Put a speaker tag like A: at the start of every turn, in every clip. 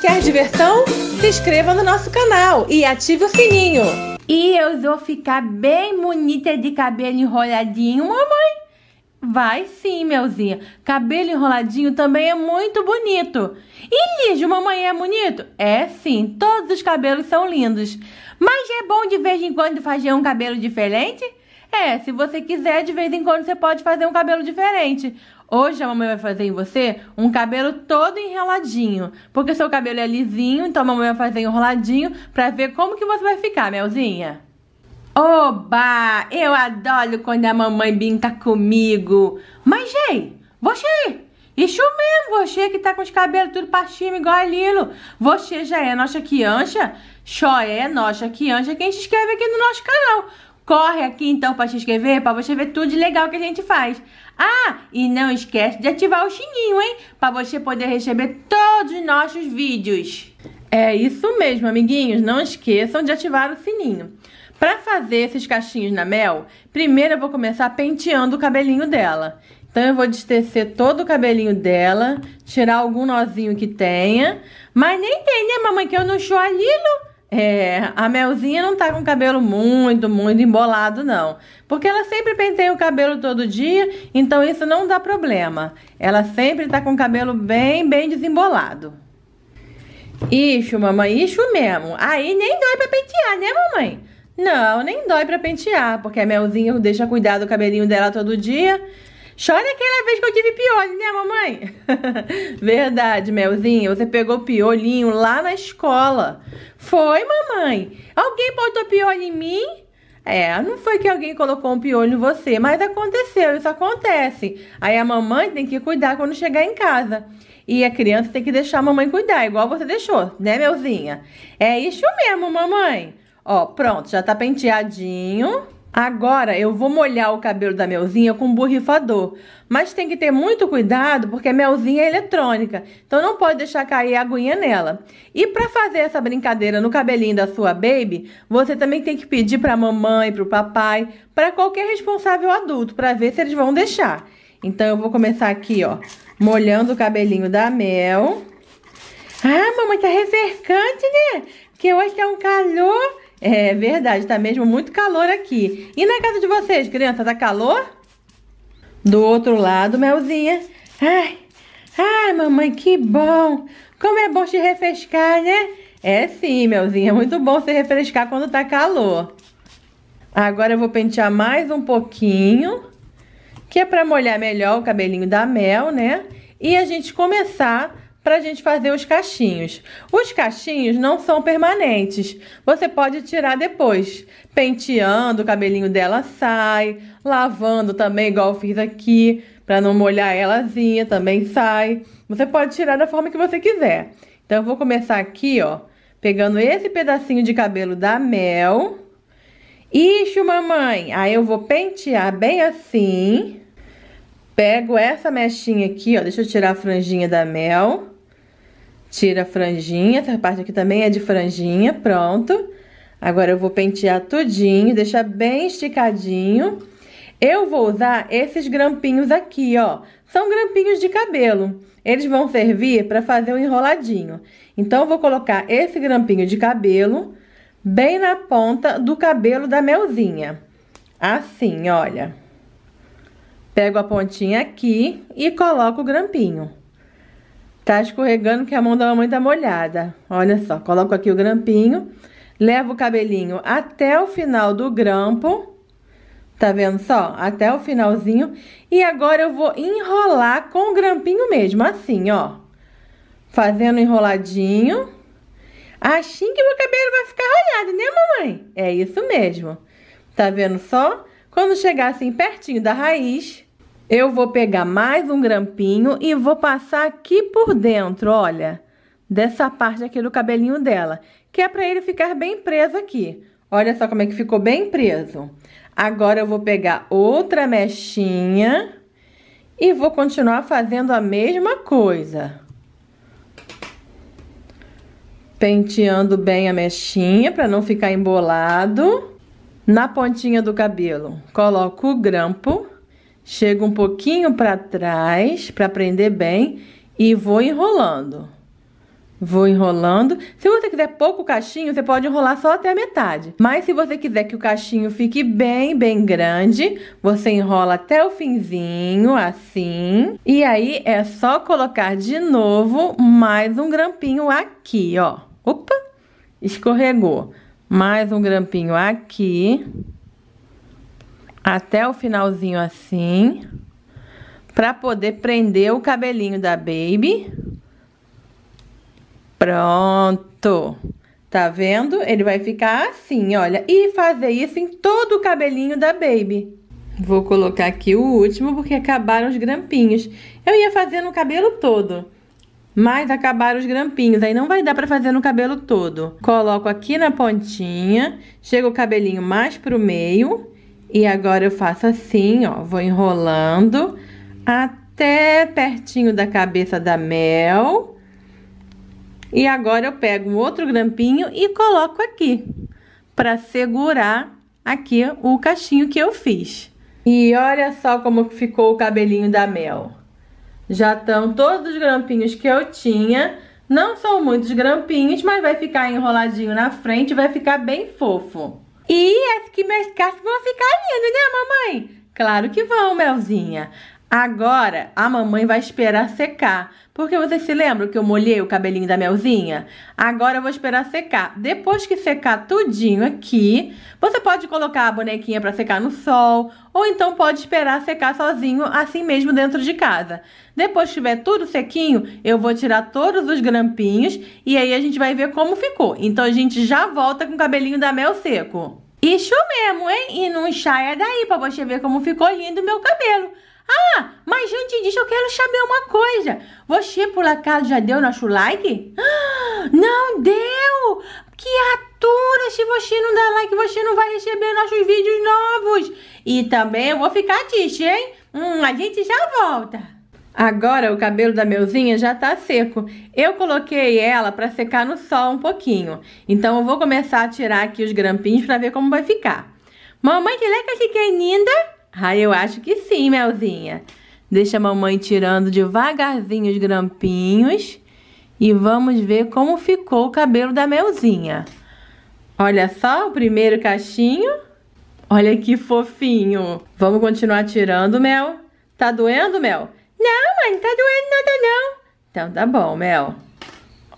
A: Quer diversão? Se inscreva no nosso canal e ative o sininho. E eu vou ficar bem bonita de cabelo enroladinho, mamãe. Vai sim, melzinha. Cabelo enroladinho também é muito bonito. E liso, mamãe, é bonito? É sim, todos os cabelos são lindos. Mas é bom de vez em quando fazer um cabelo diferente? É, se você quiser, de vez em quando você pode fazer um cabelo diferente. Hoje a mamãe vai fazer em você um cabelo todo enroladinho. Porque seu cabelo é lisinho, então a mamãe vai fazer enroladinho pra ver como que você vai ficar, Melzinha. Oba! Eu adoro quando a mamãe brinca comigo. Mas, gente, você... Isso mesmo, você que tá com os cabelos tudo pra cima igual a Lilo. Você já é nossa criança? Só é nossa criança quem se inscreve aqui no nosso canal. Corre aqui então para se inscrever, para você ver tudo de legal que a gente faz. Ah, e não esquece de ativar o sininho, hein? Para você poder receber todos os nossos vídeos. É isso mesmo, amiguinhos. Não esqueçam de ativar o sininho. Para fazer esses cachinhos na Mel, primeiro eu vou começar penteando o cabelinho dela. Então eu vou destecer todo o cabelinho dela, tirar algum nozinho que tenha. Mas nem tem, né, mamãe, que eu não sou a Lilo? É, a Melzinha não tá com o cabelo muito, muito embolado, não. Porque ela sempre penteia o cabelo todo dia, então isso não dá problema. Ela sempre tá com o cabelo bem, bem desembolado. Ixo, mamãe, isso mesmo. Aí nem dói pra pentear, né, mamãe? Não, nem dói pra pentear, porque a Melzinha deixa cuidar do cabelinho dela todo dia. Chora aquela vez que eu tive piolho, né, mamãe? Verdade, Melzinha. Você pegou piolinho lá na escola. Foi, mamãe. Alguém botou piolho em mim? É, não foi que alguém colocou um piolho em você, mas aconteceu, isso acontece. Aí a mamãe tem que cuidar quando chegar em casa. E a criança tem que deixar a mamãe cuidar, igual você deixou, né, Melzinha? É isso mesmo, mamãe. Ó, pronto, já tá penteadinho. Agora eu vou molhar o cabelo da Melzinha com borrifador, mas tem que ter muito cuidado porque a Melzinha é eletrônica, então não pode deixar cair a aguinha nela. E para fazer essa brincadeira no cabelinho da sua baby, você também tem que pedir para a mamãe, para o papai, para qualquer responsável adulto, para ver se eles vão deixar. Então eu vou começar aqui, ó, molhando o cabelinho da Mel. Ah, mamãe, tá recercante, né? Que hoje é um calor. É verdade, tá mesmo muito calor aqui. E na casa de vocês, criança, tá calor? Do outro lado, Melzinha. Ai, ai, mamãe, que bom. Como é bom se refrescar, né? É sim, Melzinha, muito bom se refrescar quando tá calor. Agora eu vou pentear mais um pouquinho, que é pra molhar melhor o cabelinho da Mel, né? E a gente começar para a gente fazer os cachinhos. Os cachinhos não são permanentes, você pode tirar depois. Penteando, o cabelinho dela sai, lavando também, igual eu fiz aqui, para não molhar elazinha, também sai. Você pode tirar da forma que você quiser. Então, eu vou começar aqui, ó, pegando esse pedacinho de cabelo da Mel. Ixi, mamãe! Aí eu vou pentear bem assim Pego essa mechinha aqui, ó, deixa eu tirar a franjinha da mel. Tira a franjinha, essa parte aqui também é de franjinha, pronto. Agora eu vou pentear tudinho, deixar bem esticadinho. Eu vou usar esses grampinhos aqui, ó. São grampinhos de cabelo. Eles vão servir para fazer um enroladinho. Então, eu vou colocar esse grampinho de cabelo bem na ponta do cabelo da melzinha. Assim, olha. Pego a pontinha aqui e coloco o grampinho. Tá escorregando que a mão da mamãe tá molhada. Olha só, coloco aqui o grampinho, levo o cabelinho até o final do grampo. Tá vendo só? Até o finalzinho. E agora eu vou enrolar com o grampinho mesmo, assim, ó. Fazendo enroladinho. Assim que meu cabelo vai ficar rolhado, né, mamãe? É isso mesmo. Tá vendo só? Quando chegar assim pertinho da raiz, eu vou pegar mais um grampinho e vou passar aqui por dentro, olha, dessa parte aqui do cabelinho dela, que é para ele ficar bem preso aqui. Olha só como é que ficou bem preso. Agora eu vou pegar outra mechinha e vou continuar fazendo a mesma coisa. Penteando bem a mechinha para não ficar embolado. Na pontinha do cabelo, coloco o grampo chego um pouquinho para trás para prender bem e vou enrolando. Vou enrolando. Se você quiser pouco cachinho, você pode enrolar só até a metade. Mas se você quiser que o cachinho fique bem, bem grande, você enrola até o finzinho, assim. E aí é só colocar de novo mais um grampinho aqui, ó. Opa! Escorregou. Mais um grampinho aqui até o finalzinho assim, para poder prender o cabelinho da baby. Pronto. Tá vendo? Ele vai ficar assim, olha. E fazer isso em todo o cabelinho da baby. Vou colocar aqui o último, porque acabaram os grampinhos. Eu ia fazer no cabelo todo, mas acabaram os grampinhos. Aí não vai dar pra fazer no cabelo todo. Coloco aqui na pontinha, chega o cabelinho mais pro meio e agora eu faço assim, ó, vou enrolando até pertinho da cabeça da Mel. E agora eu pego um outro grampinho e coloco aqui, para segurar aqui o cachinho que eu fiz. E olha só como ficou o cabelinho da Mel. Já estão todos os grampinhos que eu tinha. Não são muitos grampinhos, mas vai ficar enroladinho na frente, vai ficar bem fofo. E as é que meus cachos vão ficar lindas, né, mamãe? Claro que vão, Melzinha. Agora a mamãe vai esperar secar. Porque vocês se lembram que eu molhei o cabelinho da Melzinha? Agora eu vou esperar secar. Depois que secar tudinho aqui, você pode colocar a bonequinha para secar no sol, ou então pode esperar secar sozinho assim mesmo dentro de casa. Depois que tiver tudo sequinho, eu vou tirar todos os grampinhos e aí a gente vai ver como ficou. Então a gente já volta com o cabelinho da Mel seco. Isso mesmo, hein? E não enxaia daí para você ver como ficou lindo o meu cabelo te diz, eu quero saber uma coisa. Você, por acaso, já deu nosso like? Ah, não deu! Que atura! Se você não dá like, você não vai receber nossos vídeos novos. E também eu vou ficar triste, hein? Hum, a gente já volta. Agora o cabelo da Melzinha já tá seco. Eu coloquei ela para secar no sol um pouquinho. Então eu vou começar a tirar aqui os grampinhos para ver como vai ficar. Mamãe, que leca que é linda? Ah, eu acho que sim, Melzinha. Deixa a mamãe tirando devagarzinho os grampinhos. E vamos ver como ficou o cabelo da Melzinha. Olha só o primeiro cachinho. Olha que fofinho. Vamos continuar tirando, Mel. Tá doendo, Mel? Não, mãe, não tá doendo nada não. Então tá bom, Mel.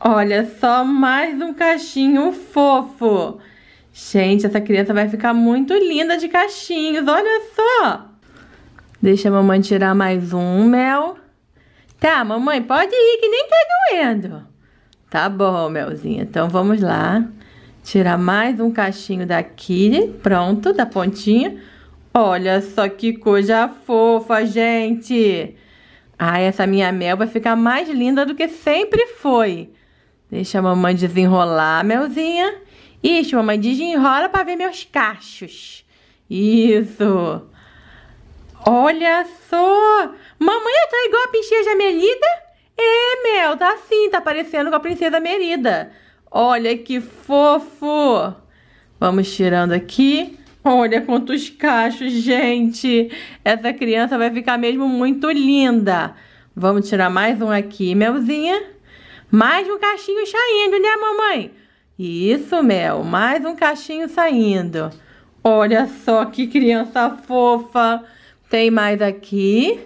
A: Olha só mais um cachinho fofo. Gente, essa criança vai ficar muito linda de cachinhos. Olha só. Deixa a mamãe tirar mais um mel. Tá, mamãe, pode ir que nem tá doendo. Tá bom, melzinha. Então vamos lá. Tirar mais um cachinho daqui. Pronto, da pontinha. Olha só que coisa fofa, gente. Ai, essa minha mel vai ficar mais linda do que sempre foi. Deixa a mamãe desenrolar, melzinha. Ixi, mamãe, desenrola para ver meus cachos. Isso. Olha só! Mamãe tá igual a princesa Merida? É, Mel, tá sim, tá parecendo com a princesa Merida. Olha que fofo! Vamos tirando aqui. Olha quantos cachos, gente! Essa criança vai ficar mesmo muito linda. Vamos tirar mais um aqui, Melzinha. Mais um cachinho saindo, né, mamãe? Isso, Mel. Mais um cachinho saindo. Olha só que criança fofa. Tem mais aqui.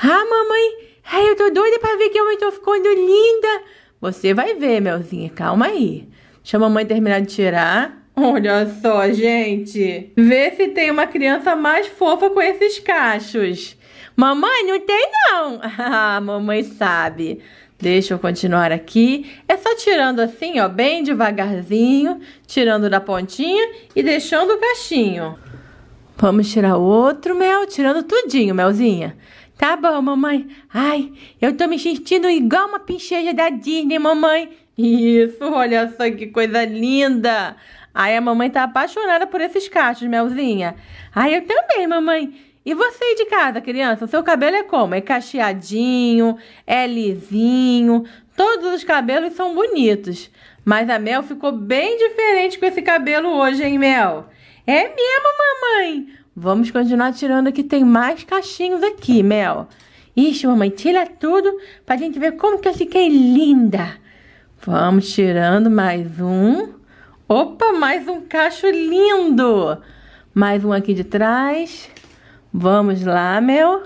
A: Ah, mamãe, ai, eu tô doida pra ver que eu tô tá ficando linda. Você vai ver, Melzinha, calma aí. Deixa a mamãe terminar de tirar. Olha só, gente. Vê se tem uma criança mais fofa com esses cachos. Mamãe, não tem não. Ah, mamãe sabe. Deixa eu continuar aqui. É só tirando assim, ó, bem devagarzinho, tirando da pontinha e deixando o cachinho. Vamos tirar outro mel, tirando tudinho, melzinha. Tá bom, mamãe. Ai, eu tô me sentindo igual uma pincheja da Disney, mamãe. Isso, olha só que coisa linda. Ai, a mamãe tá apaixonada por esses cachos, melzinha. Ai, eu também, mamãe. E você aí de casa, criança, o seu cabelo é como? É cacheadinho, é lisinho, todos os cabelos são bonitos. Mas a Mel ficou bem diferente com esse cabelo hoje, hein, Mel? É mesmo, mamãe? Vamos continuar tirando que tem mais cachinhos aqui, Mel. Ixi, mamãe, tira tudo pra gente ver como que eu fiquei linda. Vamos tirando mais um. Opa, mais um cacho lindo. Mais um aqui de trás. Vamos lá, Mel.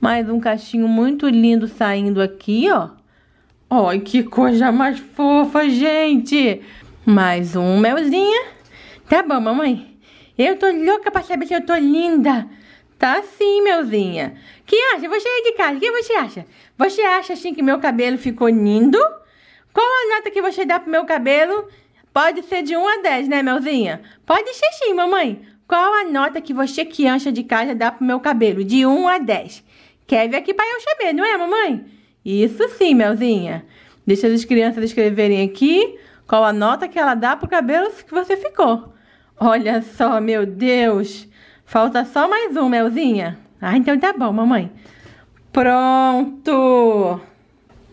A: Mais um cachinho muito lindo saindo aqui, ó. Olha que coisa mais fofa, gente. Mais um melzinha. Tá bom, mamãe. Eu tô louca pra saber se eu tô linda. Tá sim, meuzinha. Que acha? Você aí de casa, o que você acha? Você acha assim que meu cabelo ficou lindo? Qual a nota que você dá pro meu cabelo? Pode ser de 1 a 10, né, meuzinha? Pode ser sim, mamãe. Qual a nota que você que ancha de casa dá pro meu cabelo? De 1 a 10. Quer ver aqui para eu saber, não é, mamãe? Isso sim, meuzinha. Deixa as crianças escreverem aqui qual a nota que ela dá pro cabelo que você ficou. Olha só, meu Deus. Falta só mais um, Melzinha. Ah, então tá bom, mamãe. Pronto.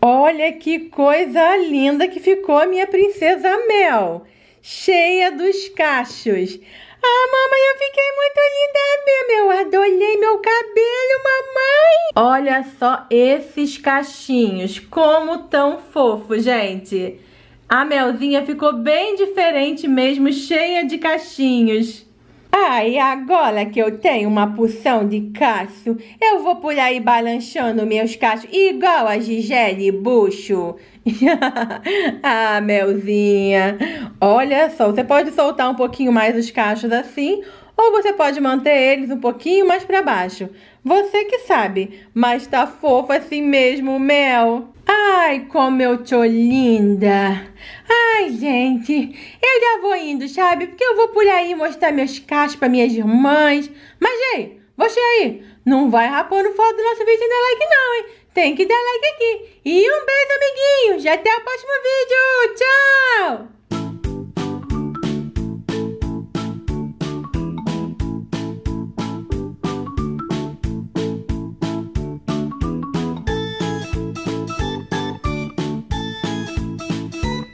A: Olha que coisa linda que ficou a minha princesa Mel. Cheia dos cachos. Ah, mamãe, eu fiquei muito linda mesmo. Eu adorei meu cabelo, mamãe. Olha só esses cachinhos. Como tão fofo, gente. A melzinha ficou bem diferente mesmo, cheia de cachinhos. Ah, e agora que eu tenho uma poção de cacho, eu vou por aí balançando meus cachos igual a Gigeli Bucho. ah, Melzinha. Olha só, você pode soltar um pouquinho mais os cachos assim, ou você pode manter eles um pouquinho mais para baixo. Você que sabe, mas tá fofo assim mesmo, Mel. Ai, como eu tô linda! Ai, gente, eu já vou indo, sabe? Porque eu vou por aí mostrar meus cachos para minhas irmãs. Mas, ei, você aí, não vai rapando foto do nosso vídeo e dar like não, hein? Tem que dar like aqui. E um beijo, amiguinhos. Até o próximo vídeo. Tchau!